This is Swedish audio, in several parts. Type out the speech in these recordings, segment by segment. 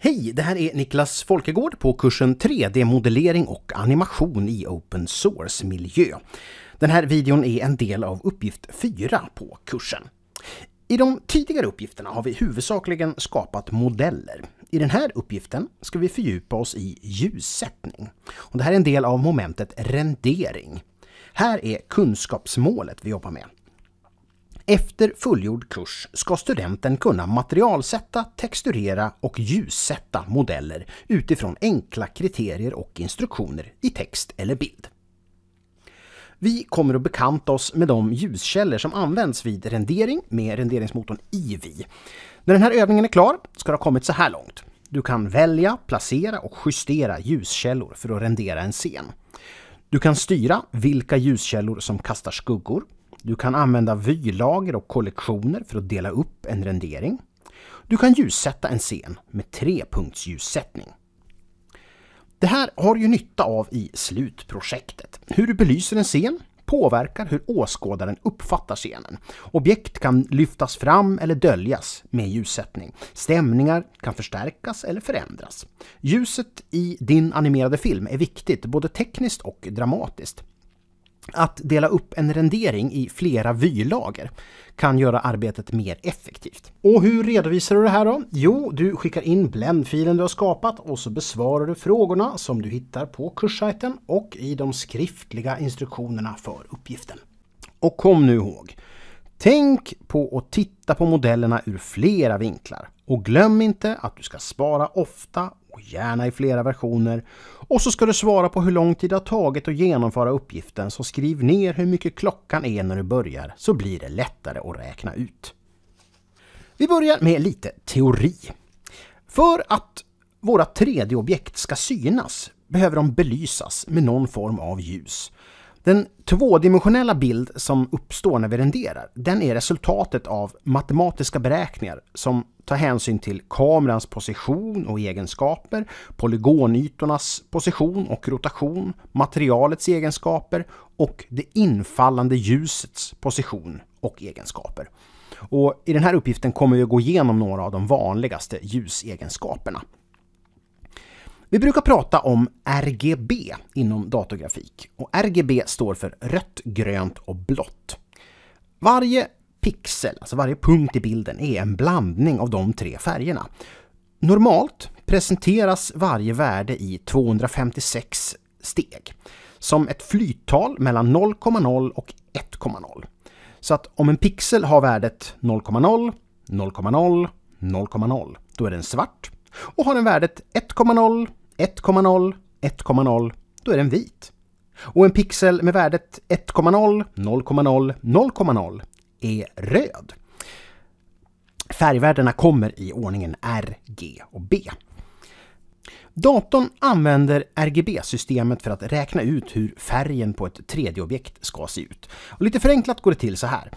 Hej! Det här är Niklas Folkegård på kursen 3D-modellering och animation i open source-miljö. Den här videon är en del av uppgift 4 på kursen. I de tidigare uppgifterna har vi huvudsakligen skapat modeller. I den här uppgiften ska vi fördjupa oss i ljussättning. Och det här är en del av momentet rendering. Här är kunskapsmålet vi jobbar med. Efter fullgjord kurs ska studenten kunna materialsätta, texturera och ljussätta modeller utifrån enkla kriterier och instruktioner i text eller bild. Vi kommer att bekanta oss med de ljuskällor som används vid rendering med renderingsmotorn iVi. När den här övningen är klar ska det ha kommit så här långt. Du kan välja, placera och justera ljuskällor för att rendera en scen. Du kan styra vilka ljuskällor som kastar skuggor, du kan använda vylager och kollektioner för att dela upp en rendering. Du kan ljussätta en scen med trepunktsljussättning. Det här har du nytta av i slutprojektet. Hur du belyser en scen påverkar hur åskådaren uppfattar scenen. Objekt kan lyftas fram eller döljas med ljussättning. Stämningar kan förstärkas eller förändras. Ljuset i din animerade film är viktigt både tekniskt och dramatiskt. Att dela upp en rendering i flera vylager kan göra arbetet mer effektivt. Och hur redovisar du det här då? Jo, du skickar in Blend-filen du har skapat och så besvarar du frågorna som du hittar på kurssajten och i de skriftliga instruktionerna för uppgiften. Och kom nu ihåg, tänk på att titta på modellerna ur flera vinklar och glöm inte att du ska spara ofta och gärna i flera versioner. Och så ska du svara på hur lång tid det har tagit att genomföra uppgiften så skriv ner hur mycket klockan är när du börjar så blir det lättare att räkna ut. Vi börjar med lite teori. För att våra 3D-objekt ska synas behöver de belysas med någon form av ljus. Den tvådimensionella bild som uppstår när vi renderar, den är resultatet av matematiska beräkningar som tar hänsyn till kamerans position och egenskaper, polygonytornas position och rotation, materialets egenskaper och det infallande ljusets position och egenskaper. Och I den här uppgiften kommer vi att gå igenom några av de vanligaste ljusegenskaperna. Vi brukar prata om RGB inom datorgrafik och RGB står för rött, grönt och blått. Varje pixel, alltså varje punkt i bilden, är en blandning av de tre färgerna. Normalt presenteras varje värde i 256 steg som ett flyttal mellan 0,0 och 1,0. Så att om en pixel har värdet 0,0, 0,0, 0,0 då är den svart och har den värdet 1,0, 1,0, 1,0, då är den vit. Och en pixel med värdet 1,0, 0,0, 0,0 är röd. Färgvärdena kommer i ordningen R, G och B. Datorn använder RGB-systemet för att räkna ut hur färgen på ett 3D-objekt ska se ut. Och lite förenklat går det till så här.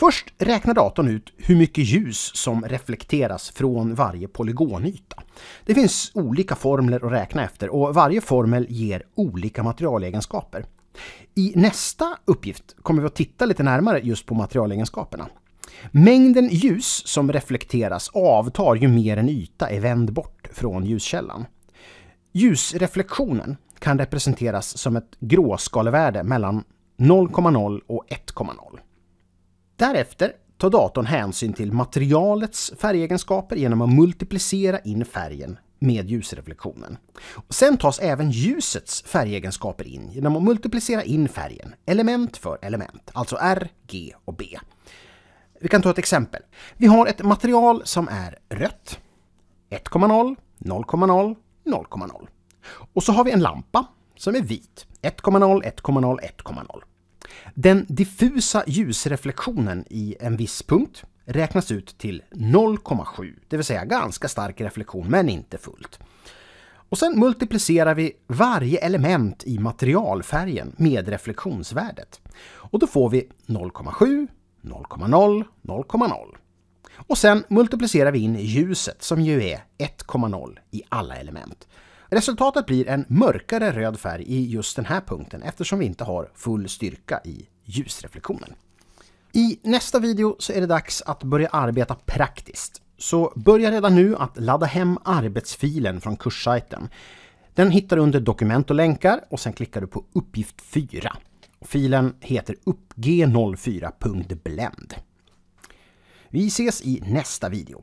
Först räknar datorn ut hur mycket ljus som reflekteras från varje polygonyta. Det finns olika formler att räkna efter och varje formel ger olika materialegenskaper. I nästa uppgift kommer vi att titta lite närmare just på materialegenskaperna. Mängden ljus som reflekteras avtar ju mer en yta är vänd bort från ljuskällan. Ljusreflektionen kan representeras som ett gråskalevärde mellan 0,0 och 1,0. Därefter tar datorn hänsyn till materialets färgegenskaper genom att multiplicera in färgen med ljusreflektionen. Sen tas även ljusets färgegenskaper in genom att multiplicera in färgen element för element, alltså R, G och B. Vi kan ta ett exempel. Vi har ett material som är rött, 1,0, 0,0, 0,0. Och så har vi en lampa som är vit, 1,0, 1,0, 1,0. Den diffusa ljusreflektionen i en viss punkt räknas ut till 0,7, det vill säga ganska stark reflektion men inte fullt. Och sen multiplicerar vi varje element i materialfärgen med reflektionsvärdet. Och då får vi 0,7, 0,0, 0,0. Och sen multiplicerar vi in ljuset som ju är 1,0 i alla element. Resultatet blir en mörkare röd färg i just den här punkten eftersom vi inte har full styrka i ljusreflektionen. I nästa video så är det dags att börja arbeta praktiskt. Så börja redan nu att ladda hem arbetsfilen från kurssajten. Den hittar du under dokument och länkar och sen klickar du på uppgift 4. Filen heter uppg04.blend. Vi ses i nästa video.